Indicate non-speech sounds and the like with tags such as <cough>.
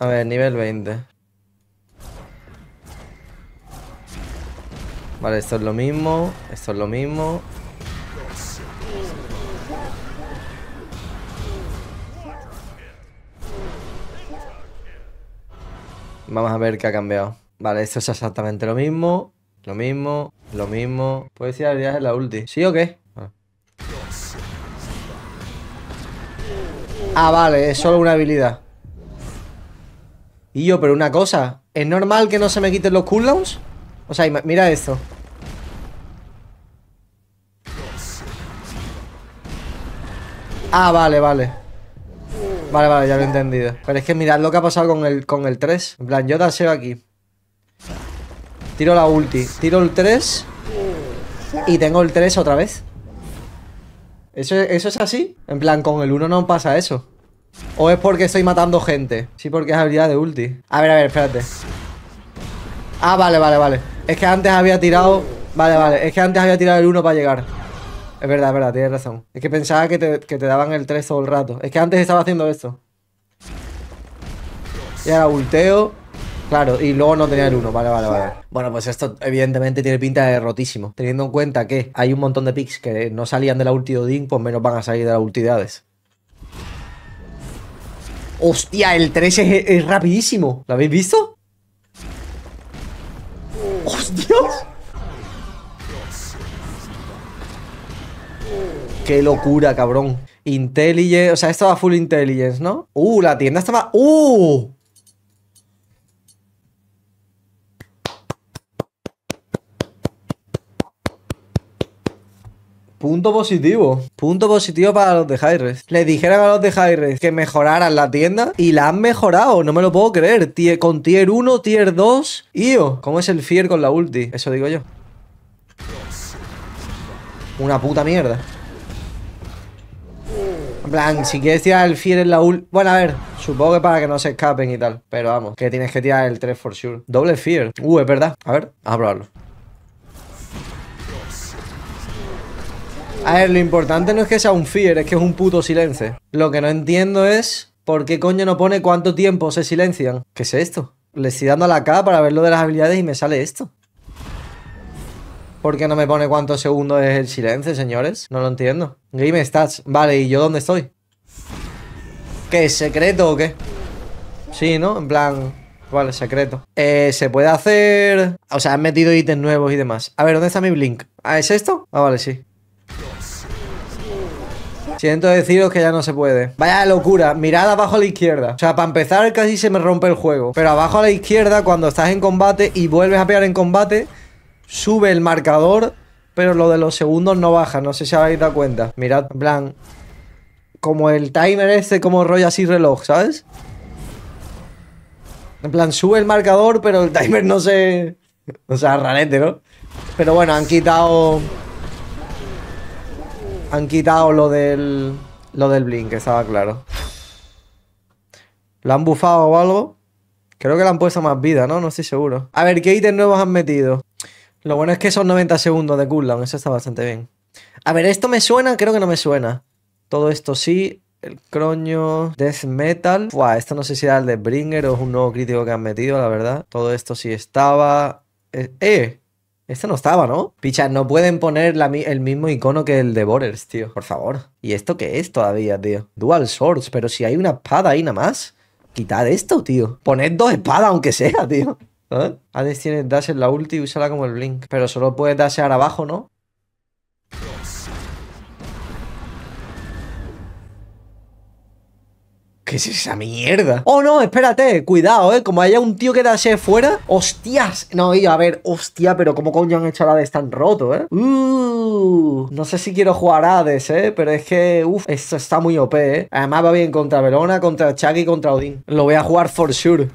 A ver, nivel 20. Vale, esto es lo mismo. Esto es lo mismo. Vamos a ver qué ha cambiado. Vale, esto es exactamente lo mismo. Lo mismo, lo mismo. ¿Puede ser habilidades viaje la ulti. ¿Sí o qué? ah, vale, es solo una habilidad. Y yo, pero una cosa, ¿es normal que no se me quiten los cooldowns? O sea, mira esto. Ah, vale, vale. Vale, vale, ya lo he entendido. Pero es que mirad lo que ha pasado con el, con el 3. En plan, yo taseo aquí. Tiro la ulti. Tiro el 3. Y tengo el 3 otra vez. ¿Eso, ¿Eso es así? En plan, con el 1 no pasa eso. ¿O es porque estoy matando gente? Sí, porque es habilidad de ulti. A ver, a ver, espérate. Ah, vale, vale, vale. Es que antes había tirado... Vale, vale. Es que antes había tirado el 1 para llegar. Es verdad, es verdad, tienes razón. Es que pensaba que te, daban el 3 todo el rato. Es que antes estaba haciendo esto Y ahora ulteo. Claro, y luego no tenía el 1, vale, vale, vale. Bueno, pues esto evidentemente tiene pinta de rotísimo. Teniendo en cuenta que hay un montón de picks que no salían de la ulti de Odin, pues menos van a salir de las ultidades. Hostia, el 3 es, rapidísimo. ¿Lo habéis visto? ¡Hostia! ¡Qué locura, cabrón! Intelligence, o sea, estaba full intelligence, ¿no? ¡Uh, la tienda estaba... ¡Uh! Punto positivo. Punto positivo para los de Hyres Les Le dijeron a los de Hyres que mejoraran la tienda y la han mejorado. No me lo puedo creer. Tier, con tier 1, tier 2. Io, ¿cómo es el Fier con la ulti? Eso digo yo. Una puta mierda. En si quieres tirar el Fier en la ult... Bueno, a ver, supongo que para que no se escapen y tal. Pero vamos, que tienes que tirar el 3 for sure. Doble Fier. Uh, es verdad. A ver, vamos a probarlo. A ver, lo importante no es que sea un fear, es que es un puto silencio. Lo que no entiendo es por qué coño no pone cuánto tiempo se silencian. ¿Qué es esto? Le estoy dando a la cara para ver lo de las habilidades y me sale esto. ¿Por qué no me pone cuántos segundos es el silencio, señores? No lo entiendo. Game stats. Vale, ¿y yo dónde estoy? ¿Qué? secreto o qué? Sí, ¿no? En plan... Vale, secreto. Eh, se puede hacer... O sea, han metido ítems nuevos y demás. A ver, ¿dónde está mi blink? ¿Ah, es esto? Ah, vale, sí. Siento deciros que ya no se puede. Vaya locura. Mirad abajo a la izquierda. O sea, para empezar casi se me rompe el juego. Pero abajo a la izquierda, cuando estás en combate y vuelves a pegar en combate, sube el marcador, pero lo de los segundos no baja. No sé si habéis dado cuenta. Mirad, en plan... Como el timer este, como rollas así reloj, ¿sabes? En plan, sube el marcador, pero el timer no se... <laughs> O sea, ranete, ¿no? Pero bueno, han quitado... Han quitado lo del. Lo del blink, estaba claro. ¿Lo han bufado o algo? Creo que le han puesto más vida, ¿no? No estoy seguro. A ver, ¿qué ítems nuevos han metido? Lo bueno es que son 90 segundos de cooldown, eso está bastante bien. A ver, ¿esto me suena? Creo que no me suena. Todo esto sí. El croño, Death Metal. Buah, esto no sé si era el de Bringer o es un nuevo crítico que han metido, la verdad. Todo esto sí estaba. ¡Eh! eh esto no estaba, ¿no? Picha, no pueden poner el mismo icono que el de Borders, tío. Por favor. ¿Y esto qué es todavía, tío? Dual Swords, pero si hay una espada ahí nada más. Quitad esto, tío. Poned dos espadas, aunque sea, tío. ¿Eh? tiene tienes dash en la ulti y úsala como el blink. Pero solo puedes dashar abajo, ¿no? ¿Qué es esa mierda? Oh, no, espérate, cuidado, ¿eh? Como haya un tío que dase fuera. ¡Hostias! No, y a ver, hostia, pero ¿cómo coño han hecho la Hades tan roto, eh? Uh, no sé si quiero jugar a Hades, ¿eh? Pero es que, uff, esto está muy OP, ¿eh? Además va bien contra Verona, contra Chucky, contra Odín. Lo voy a jugar for sure.